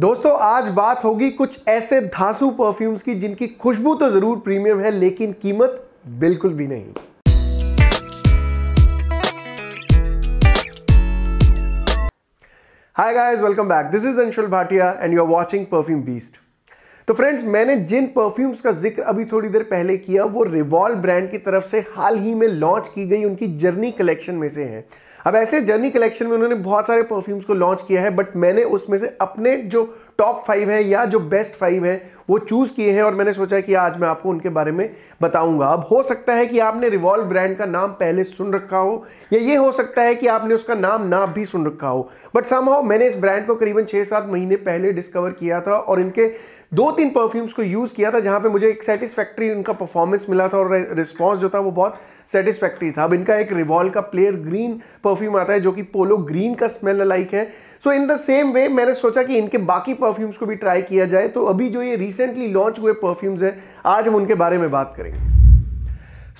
दोस्तों आज बात होगी कुछ ऐसे धांसू परफ्यूम्स की जिनकी खुशबू तो ज़रूर प्रीमियम है लेकिन कीमत बिल्कुल भी नहीं hi guys welcome back this is Anshul Bhatia and you are watching perfume beast तो फ्रेंड्स मैंने जिन परफ्यूम्स का जिक्र अभी थोड़ी देर पहले किया वो रिवॉल्व ब्रांड की तरफ से हाल ही में लॉन्च की गई उनकी जर्नी कलेक्शन में से है अब ऐसे जर्नी कलेक्शन में उन्होंने बहुत सारे परफ्यूम्स को लॉन्च किया है बट मैंने उसमें से अपने जो टॉप फाइव है या जो बेस्ट फाइव है वो चूज़ किए हैं और मैंने सोचा कि आज मैं आपको उनके बारे में बताऊंगा अब हो सकता है कि आपने रिवॉल्व ब्रांड का नाम पहले सुन रखा हो या ये हो सकता है कि आपने उसका नाम ना भी सुन रखा हो बट समहाउ मैंने इस ब्रांड को करीबन छः सात महीने पहले डिस्कवर किया था और इनके दो तीन परफ्यूम्स को यूज़ किया था जहाँ पे मुझे एक सेटिस्फैक्ट्री उनका परफॉर्मेंस मिला था और रिस्पॉन्स जो था वो बहुत सेटिस्फैक्ट्री था अब इनका एक रिवॉल्व का प्लेयर ग्रीन परफ्यूम आता है जो कि पोलो ग्रीन का स्मेल लाइक है so in the same way मैंने सोचा कि इनके बाकी परफ्यूम्स को भी ट्राई किया जाए तो अभी जो ये रिसेंटली लॉन्च हुए परफ्यूम्स हैं आज हम उनके बारे में बात करेंगे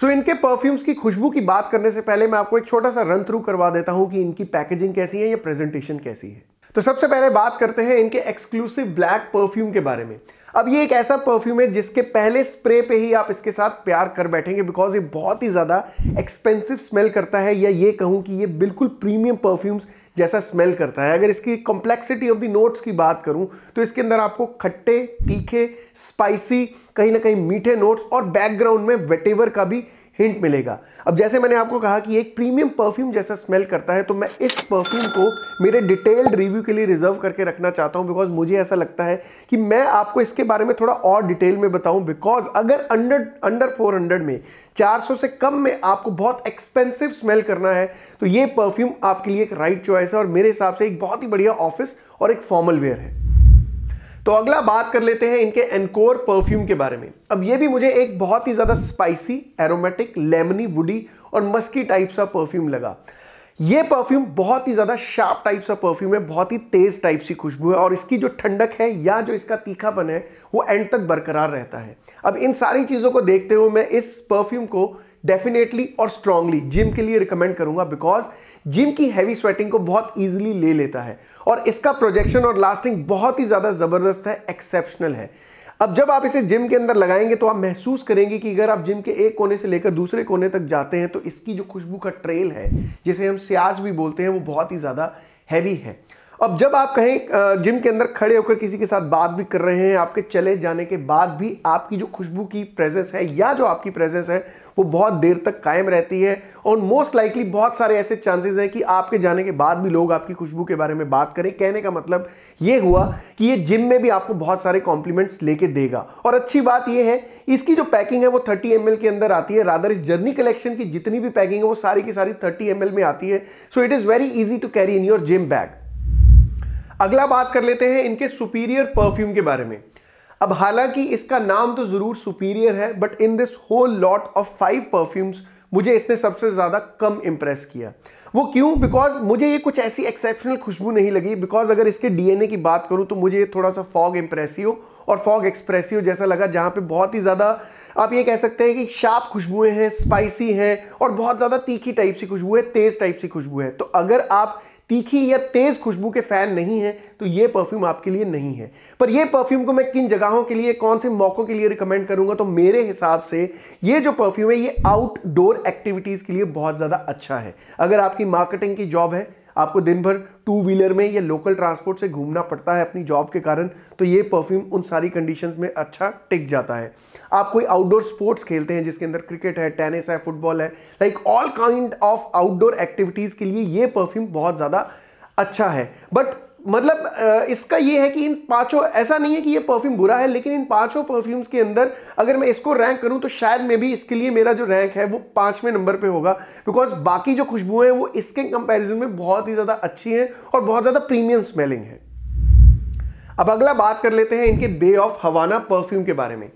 सो so, इनके परफ्यूम्स की खुशबू की बात करने से पहले मैं आपको एक छोटा सा रन थ्रू करवा देता हूं कि इनकी पैकेजिंग कैसी है या प्रेजेंटेशन कैसी है तो सबसे पहले बात करते हैं इनके एक्सक्लूसिव ब्लैक परफ्यूम के बारे में अब ये एक ऐसा परफ्यूम है जिसके पहले स्प्रे पे ही आप इसके साथ प्यार कर बैठेंगे बिकॉज ये बहुत ही ज़्यादा एक्सपेंसिव स्मेल करता है या ये कहूँ कि ये बिल्कुल प्रीमियम परफ्यूम्स जैसा स्मेल करता है अगर इसकी कॉम्प्लेक्सिटी ऑफ द नोट्स की बात करूँ तो इसके अंदर आपको खट्टे तीखे स्पाइसी कहीं ना कहीं मीठे नोट्स और बैकग्राउंड में वेटेवर का भी हिंट मिलेगा अब जैसे मैंने आपको कहा कि एक प्रीमियम परफ्यूम जैसा स्मेल करता है तो मैं इस परफ्यूम को मेरे डिटेल्ड रिव्यू के लिए रिजर्व करके रखना चाहता हूं बिकॉज मुझे ऐसा लगता है कि मैं आपको इसके बारे में थोड़ा और डिटेल में बताऊं बिकॉज अगर अंडर अंडर फोर में 400 से कम में आपको बहुत एक्सपेंसिव स्मेल करना है तो ये परफ्यूम आपके लिए एक राइट right चॉइस है और मेरे हिसाब से एक बहुत ही बढ़िया ऑफिस और एक फॉर्मल वेयर है तो अगला बात कर लेते हैं इनके एनकोर परफ्यूम के बारे में अब ये भी मुझे एक बहुत ही ज़्यादा स्पाइसी एरोमेटिक लेमनी वुडी और मस्की टाइप सा परफ्यूम लगा ये परफ्यूम बहुत ही ज़्यादा शार्प टाइप सा परफ्यूम है बहुत ही तेज़ टाइप सी खुशबू है और इसकी जो ठंडक है या जो इसका तीखापन है वो एंड तक बरकरार रहता है अब इन सारी चीज़ों को देखते हुए मैं इस परफ्यूम को डेफिनेटली और स्ट्रांगली जिम के लिए रिकमेंड करूंगा बिकॉज जिम की हैवी स्वेटिंग को बहुत ईजिली ले लेता है और इसका प्रोजेक्शन और लास्टिंग बहुत ही ज़्यादा ज़बरदस्त है एक्सेप्शनल है अब जब आप इसे जिम के अंदर लगाएंगे तो आप महसूस करेंगे कि अगर आप जिम के एक कोने से लेकर दूसरे कोने तक जाते हैं तो इसकी जो खुशबू का ट्रेल है जिसे हम सियाज भी बोलते हैं वो बहुत ही ज़्यादा हैवी है अब जब आप कहीं जिम के अंदर खड़े होकर किसी के साथ बात भी कर रहे हैं आपके चले जाने के बाद भी आपकी जो खुशबू की प्रेजेंस है या जो आपकी प्रेजेंस है वो बहुत देर तक कायम रहती है और मोस्ट लाइकली बहुत सारे ऐसे चांसेस हैं कि आपके जाने के बाद भी लोग आपकी खुशबू के बारे में बात करें कहने का मतलब ये हुआ कि ये जिम में भी आपको बहुत सारे कॉम्प्लीमेंट्स लेके देगा और अच्छी बात ये है इसकी जो पैकिंग है वो 30 एम के अंदर आती है रादर इस जर्नी कलेक्शन की जितनी भी पैकिंग है वो सारी की सारी थर्टी एम में आती है so it is very easy to carry in your gym bag अगला बात कर लेते हैं इनके सुपीरियर परफ्यूम के बारे में अब हालांकि इसका नाम तो ज़रूर सुपीरियर है but in this whole lot of five perfumes मुझे इसने सबसे ज़्यादा कम इम्प्रेस किया वो क्यों बिकॉज मुझे ये कुछ ऐसी एक्सेप्शनल खुशबू नहीं लगी बिकॉज अगर इसके डीएनए की बात करूँ तो मुझे ये थोड़ा सा फॉग इम्प्रेसिव और फॉग एक्सप्रेसिव जैसा लगा जहाँ पे बहुत ही ज़्यादा आप ये कह सकते हैं कि शार्प खुशबुएं हैं स्पाइसी हैं और बहुत ज़्यादा तीखी टाइप सी खुशबू है तेज़ टाइप सी खुशबू है तो अगर आप तीखी या तेज़ खुशबू के फ़ैन नहीं है तो ये परफ्यूम आपके लिए नहीं है पर ये परफ्यूम को मैं किन जगहों के लिए कौन से मौक़ों के लिए रिकमेंड करूंगा तो मेरे हिसाब से ये जो परफ्यूम है ये आउटडोर एक्टिविटीज़ के लिए बहुत ज़्यादा अच्छा है अगर आपकी मार्केटिंग की जॉब है आपको दिन भर टू व्हीलर में या लोकल ट्रांसपोर्ट से घूमना पड़ता है अपनी जॉब के कारण तो ये परफ्यूम उन सारी कंडीशंस में अच्छा टिक जाता है आप कोई आउटडोर स्पोर्ट्स खेलते हैं जिसके अंदर क्रिकेट है टेनिस है फुटबॉल है like all kind of outdoor activities के लिए ये परफ्यूम बहुत ज़्यादा अच्छा है बट मतलब इसका ये है कि इन पांचों ऐसा नहीं है कि ये परफ्यूम बुरा है लेकिन इन पांचों परफ्यूम्स के अंदर अगर मैं इसको रैंक करूं तो शायद मैं भी इसके लिए मेरा जो रैंक है वो पाँचवें नंबर पे होगा बिकॉज बाकी जो खुशबुएं हैं वो इसके कंपैरिजन में बहुत ही ज़्यादा अच्छी हैं और बहुत ज़्यादा प्रीमियम स्मेलिंग है अब अगला बात कर लेते हैं इनके बे ऑफ हवाना परफ्यूम के बारे में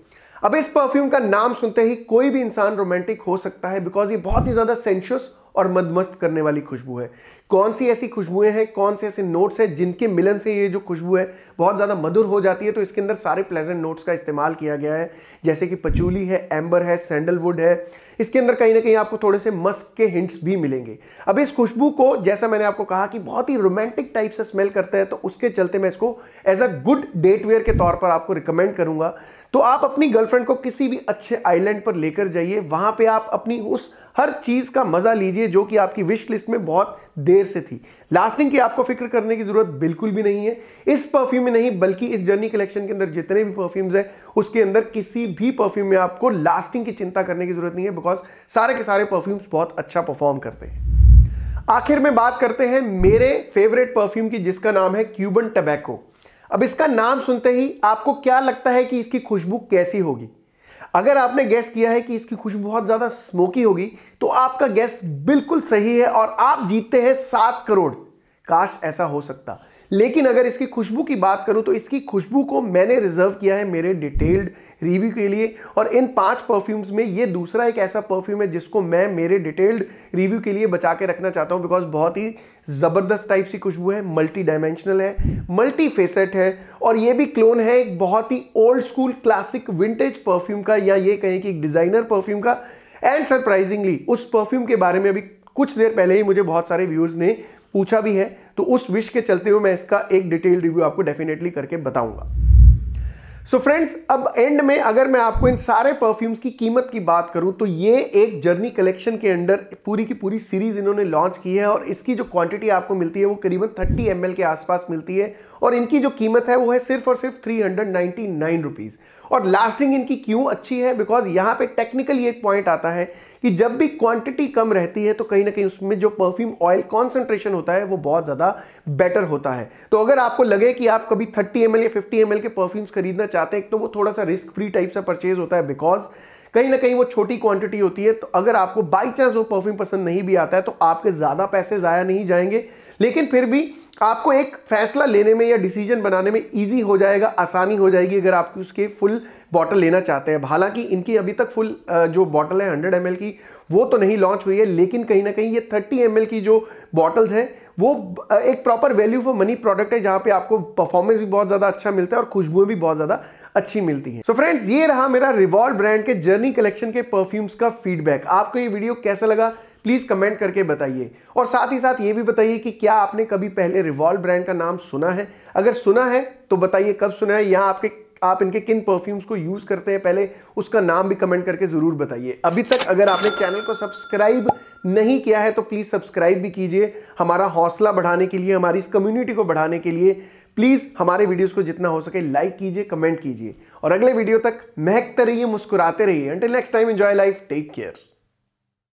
अब इस परफ्यूम का नाम सुनते ही कोई भी इंसान रोमांटिक हो सकता है बिकॉज ये बहुत ही ज़्यादा सेंशियस और मदमस्त करने वाली खुशबू है कौन सी ऐसी खुशबुएं हैं कौन से ऐसे नोट्स हैं जिनके मिलन से ये जो खुशबू है बहुत ज़्यादा मधुर हो जाती है तो इसके अंदर सारे प्लेजेंट नोट्स का इस्तेमाल किया गया है जैसे कि पचूली है एम्बर है सैंडलवुड है इसके अंदर कहीं ना कहीं आपको थोड़े से मस्क के हिंट्स भी मिलेंगे अब इस खुशबू को जैसा मैंने आपको कहा कि बहुत ही रोमांटिक टाइप से स्मेल करता है तो उसके चलते मैं इसको as a good date wear के तौर पर आपको रिकमेंड करूंगा तो आप अपनी गर्लफ्रेंड को किसी भी अच्छे आइलैंड पर लेकर जाइए वहाँ पे आप अपनी उस हर चीज़ का मज़ा लीजिए जो कि आपकी विश लिस्ट में बहुत देर से थी लास्टिंग की आपको फिक्र करने की ज़रूरत बिल्कुल भी नहीं है इस परफ्यूम में नहीं बल्कि इस जर्नी कलेक्शन के अंदर जितने भी परफ्यूम्स हैं उसके अंदर किसी भी परफ्यूम में आपको लास्टिंग की चिंता करने की ज़रूरत नहीं है बिकॉज सारे के सारे परफ्यूम्स बहुत अच्छा परफॉर्म करते हैं आखिर में बात करते हैं मेरे फेवरेट परफ्यूम की जिसका नाम है क्यूबन टबैको अब इसका नाम सुनते ही आपको क्या लगता है कि इसकी खुशबू कैसी होगी अगर आपने गैस किया है कि इसकी खुशबू बहुत ज़्यादा स्मोकी होगी तो आपका गैस बिल्कुल सही है और आप जीतते हैं सात करोड़ काश ऐसा हो सकता लेकिन अगर इसकी खुशबू की बात करूं तो इसकी खुशबू को मैंने रिजर्व किया है मेरे डिटेल्ड रिव्यू के लिए और इन पांच परफ्यूम्स में ये दूसरा एक ऐसा परफ्यूम है जिसको मैं मेरे डिटेल्ड रिव्यू के लिए बचा के रखना चाहता हूँ बिकॉज बहुत ही ज़बरदस्त टाइप सी खुशबू है मल्टी डायमेंशनल है मल्टी फेसेट है और ये भी क्लोन है एक बहुत ही old school classic vintage perfume का या ये कहें कि एक डिज़ाइनर परफ्यूम का एंड सरप्राइजिंगली उस परफ्यूम के बारे में अभी कुछ देर पहले ही मुझे बहुत सारे व्यूअर्स ने पूछा भी है तो उस विश के चलते हुए मैं इसका एक डिटेल रिव्यू आपको डेफिनेटली करके बताऊंगा सो so फ्रेंड्स अब एंड में अगर मैं आपको इन सारे परफ्यूम्स की कीमत की बात करूं तो ये एक जर्नी कलेक्शन के अंडर पूरी की पूरी सीरीज इन्होंने लॉन्च की है और इसकी जो क्वांटिटी आपको मिलती है वो करीबन 30 एम के आसपास मिलती है और इनकी जो कीमत है वो है सिर्फ और सिर्फ थ्री हंड्रेड और लास्टिंग इनकी क्यों अच्छी है बिकॉज यहाँ पे टेक्निकली एक पॉइंट आता है कि जब भी क्वांटिटी कम रहती है तो कहीं ना कहीं उसमें जो परफ्यूम ऑयल कॉन्सेंट्रेशन होता है वो बहुत ज़्यादा बेटर होता है तो अगर आपको लगे कि आप कभी 30 एम या 50 एम के परफ्यूम्स खरीदना चाहते हैं तो वो थोड़ा सा रिस्क फ्री टाइप सा परचेज होता है बिकॉज कहीं ना कहीं वो छोटी क्वांटिटी होती है तो अगर आपको बाई चांस वो परफ्यूम पसंद नहीं भी आता है तो आपके ज़्यादा पैसे ज़ाया नहीं जाएंगे लेकिन फिर भी आपको एक फैसला लेने में या डिसीजन बनाने में ईजी हो जाएगा आसानी हो जाएगी अगर आपकी उसके फुल बॉटल लेना चाहते हैं हालांकि इनकी अभी तक फुल जो बॉटल है हंड्रेड एम की वो तो नहीं लॉन्च हुई है लेकिन कहीं ना कहीं ये थर्टी एम की जो बॉटल्स हैं वो एक proper value for money product है जहाँ पे आपको परफॉर्मेंस भी बहुत ज़्यादा अच्छा मिलता है और खुशबुएं भी बहुत ज़्यादा अच्छी मिलती है सो so फ्रेंड्स ये रहा मेरा रिवॉल्व ब्रांड के जर्नी कलेक्शन के परफ्यूम्स का फीडबैक आपको ये वीडियो कैसा लगा प्लीज़ कमेंट करके बताइए और साथ ही साथ ये भी बताइए कि क्या आपने कभी पहले रिवॉल्व ब्रांड का नाम सुना है अगर सुना है तो बताइए कब सुना है यहाँ आपके आप इनके किन परफ्यूम्स को यूज़ करते हैं पहले उसका नाम भी कमेंट करके ज़रूर बताइए अभी तक अगर आपने चैनल को सब्सक्राइब नहीं किया है तो प्लीज़ सब्सक्राइब भी कीजिए हमारा हौसला बढ़ाने के लिए हमारी इस कम्युनिटी को बढ़ाने के लिए प्लीज़ हमारे वीडियोस को जितना हो सके लाइक कीजिए कमेंट कीजिए और अगले वीडियो तक महकते रहिए मुस्कुराते रहिए until next time enjoy life take care